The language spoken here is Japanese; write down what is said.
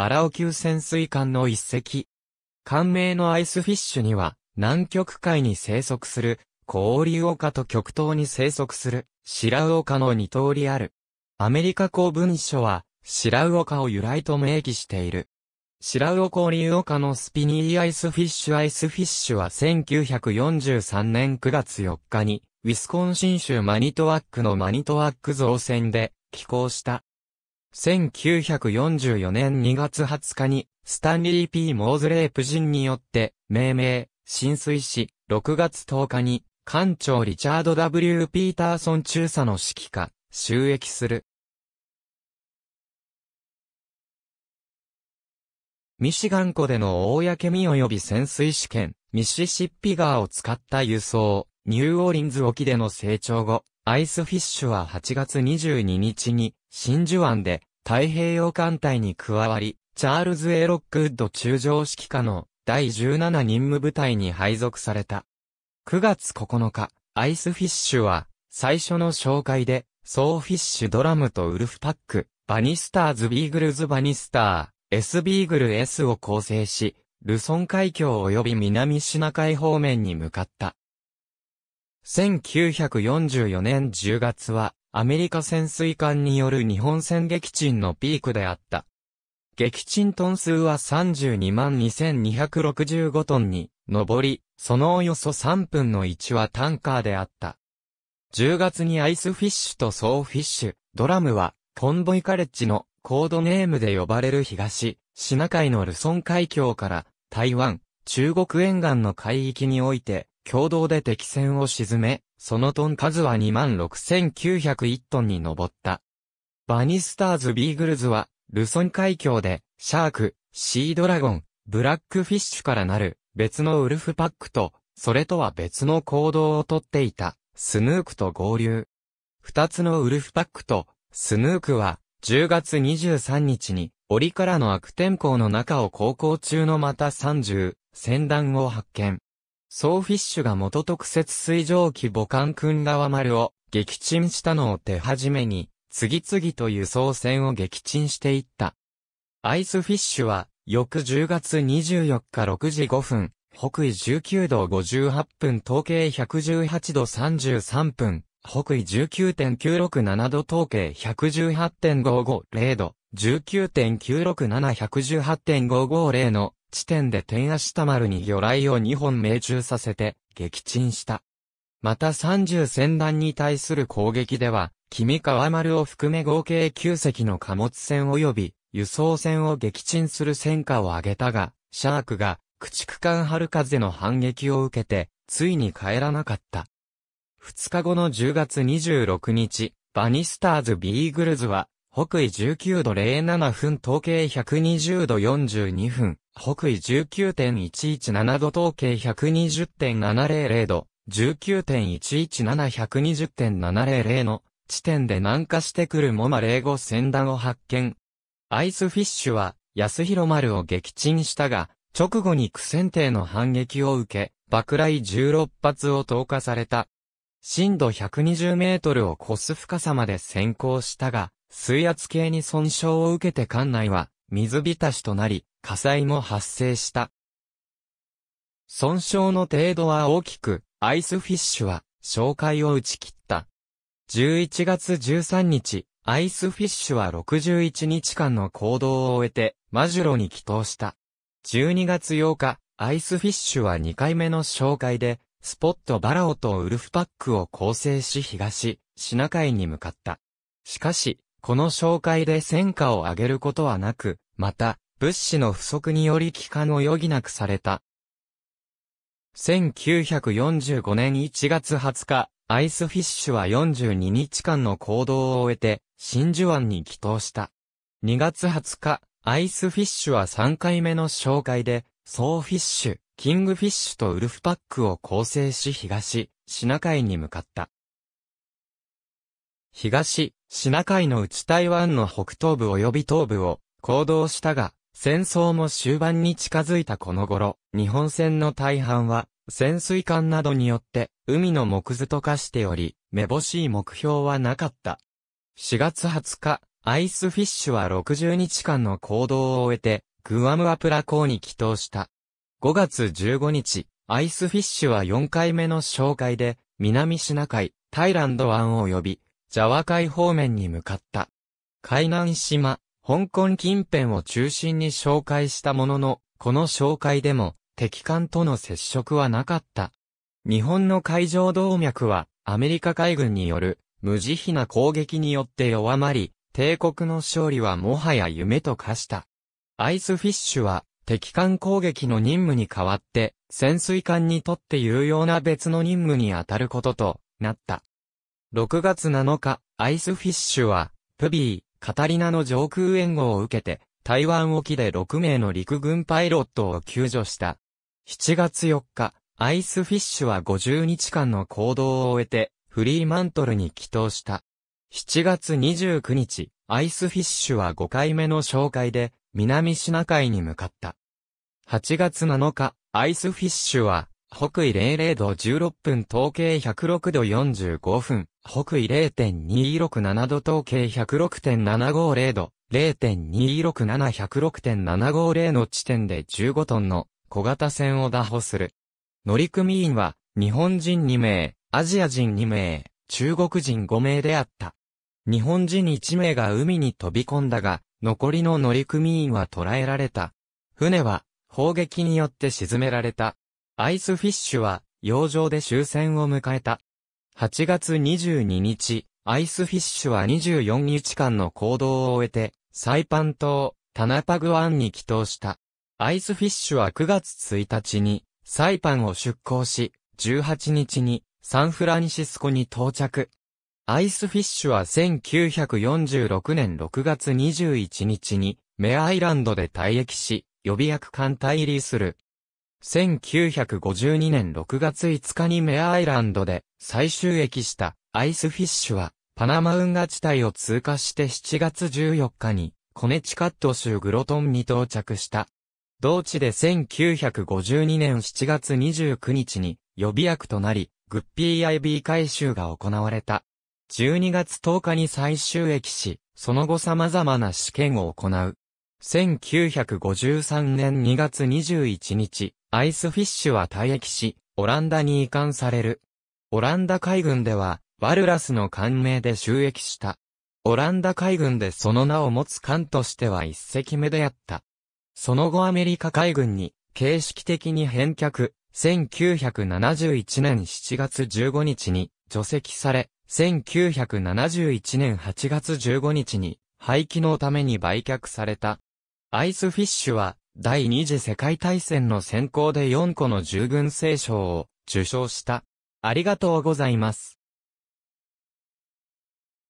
バラオ級潜水艦の一隻。艦名のアイスフィッシュには、南極海に生息する、氷岡と極東に生息する、白岡の二通りある。アメリカ公文書は、白岡を由来と明記している。白尾氷岡のスピニーアイスフィッシュアイスフィッシュは1943年9月4日に、ウィスコンシン州マニトワックのマニトワック造船で、寄港した。1944年2月20日に、スタンリー・ P・ モーズレープ人によって、命名、浸水し、6月10日に、艦長リチャード・ W・ ピーターソン中佐の指揮下、収益する。ミシガン湖での公身及び潜水試験、ミシシッピ川を使った輸送、ニューオーリンズ沖での成長後、アイスフィッシュは8月22日に真珠湾で太平洋艦隊に加わり、チャールズ・エロックウッド中将指揮下の第17任務部隊に配属された。9月9日、アイスフィッシュは、最初の紹介で、ソーフィッシュドラムとウルフパック、バニスターズ・ビーグルズ・バニスター、S・ ビーグル S を構成し、ルソン海峡及び南シナ海方面に向かった。1944年10月は、アメリカ潜水艦による日本戦撃沈のピークであった。撃沈トン数は32万2265トンに上り、そのおよそ3分の1はタンカーであった。10月にアイスフィッシュとソーフィッシュ、ドラムは、コンボイカレッジのコードネームで呼ばれる東、シナ海のルソン海峡から、台湾、中国沿岸の海域において、共同で敵船を沈め、そのトン数は26,901トンに上った。バニスターズ・ビーグルズは、ルソン海峡で、シャーク、シードラゴン、ブラックフィッシュからなる、別のウルフパックと、それとは別の行動をとっていた、スヌークと合流。二つのウルフパックと、スヌークは、10月23日に、檻からの悪天候の中を航行中のまた30、船団を発見。ソーフィッシュが元特設水蒸気母艦君側丸を撃沈したのを手始めに、次々と輸送船を撃沈していった。アイスフィッシュは、翌10月24日6時5分、北緯19度58分、統計118度33分、北緯19.967度統計118.550度、19.916118.550の地点で天足田丸に魚雷を2本命中させて、撃沈した。また30戦団に対する攻撃では、君川丸を含め合計9隻の貨物船及び輸送船を撃沈する戦果を上げたが、シャークが駆逐艦春風の反撃を受けて、ついに帰らなかった。2日後の10月26日、バニスターズ・ビーグルズは、北緯19度07分統計120度42分、北緯19.117度統計120.700度、19.117120.700の地点で南下してくるモマ零5船団を発見。アイスフィッシュは安広丸を撃沈したが、直後に苦戦艇の反撃を受け、爆雷16発を投下された。深度120メートルを越す深さまで先行したが、水圧計に損傷を受けて艦内は水浸しとなり、火災も発生した。損傷の程度は大きく、アイスフィッシュは、紹介を打ち切った。11月13日、アイスフィッシュは61日間の行動を終えて、マジュロに帰投した。12月8日、アイスフィッシュは2回目の紹介で、スポットバラオとウルフパックを構成し東、シナ海に向かった。しかし、この紹介で戦果を上げることはなく、また、物資の不足により帰還を余儀なくされた。1945年1月20日、アイスフィッシュは42日間の行動を終えて、真珠湾に帰投した。2月20日、アイスフィッシュは3回目の紹介で、ソーフィッシュ、キングフィッシュとウルフパックを構成し東、シナ海に向かった。東、シナ海のうち台湾の北東部及び東部を行動したが、戦争も終盤に近づいたこの頃、日本船の大半は潜水艦などによって海の木図と化しており、めぼしい目標はなかった。4月20日、アイスフィッシュは60日間の行動を終えて、グアムアプラ港に帰島した。5月15日、アイスフィッシュは4回目の紹介で、南シナ海、タイランド湾を呼び、ジャワ海方面に向かった。海南島、香港近辺を中心に紹介したものの、この紹介でも敵艦との接触はなかった。日本の海上動脈はアメリカ海軍による無慈悲な攻撃によって弱まり、帝国の勝利はもはや夢と化した。アイスフィッシュは敵艦攻撃の任務に代わって潜水艦にとって有用な別の任務に当たることとなった。6月7日、アイスフィッシュは、プビー、カタリナの上空援護を受けて、台湾沖で6名の陸軍パイロットを救助した。7月4日、アイスフィッシュは50日間の行動を終えて、フリーマントルに帰投した。7月29日、アイスフィッシュは5回目の紹介で、南シナ海に向かった。8月7日、アイスフィッシュは、北緯00度16分統計106度45分、北緯0.267度統計106.750度、0.267106.750の地点で15トンの小型船を拿捕する。乗組員は日本人2名、アジア人2名、中国人5名であった。日本人1名が海に飛び込んだが、残りの乗組員は捕らえられた。船は砲撃によって沈められた。アイスフィッシュは、洋上で終戦を迎えた。8月22日、アイスフィッシュは24日間の行動を終えて、サイパン島、タナパグ湾に帰島した。アイスフィッシュは9月1日に、サイパンを出港し、18日に、サンフランシスコに到着。アイスフィッシュは1946年6月21日に、メアイランドで退役し、予備役艦隊入りする。1952年6月5日にメアアイランドで最終駅したアイスフィッシュはパナマ運河地帯を通過して7月14日にコネチカット州グロトンに到着した。同地で1952年7月29日に予備役となり、グッピー IB 回収が行われた。12月10日に最終駅し、その後様々な試験を行う。1953年2月21日、アイスフィッシュは退役し、オランダに移管される。オランダ海軍では、ワルラスの艦名で収益した。オランダ海軍でその名を持つ艦としては一隻目であった。その後アメリカ海軍に、形式的に返却、1971年7月15日に除籍され、1971年8月15日に廃棄のために売却された。アイスフィッシュは第二次世界大戦の先行で4個の従軍聖賞を受賞した。ありがとうございます。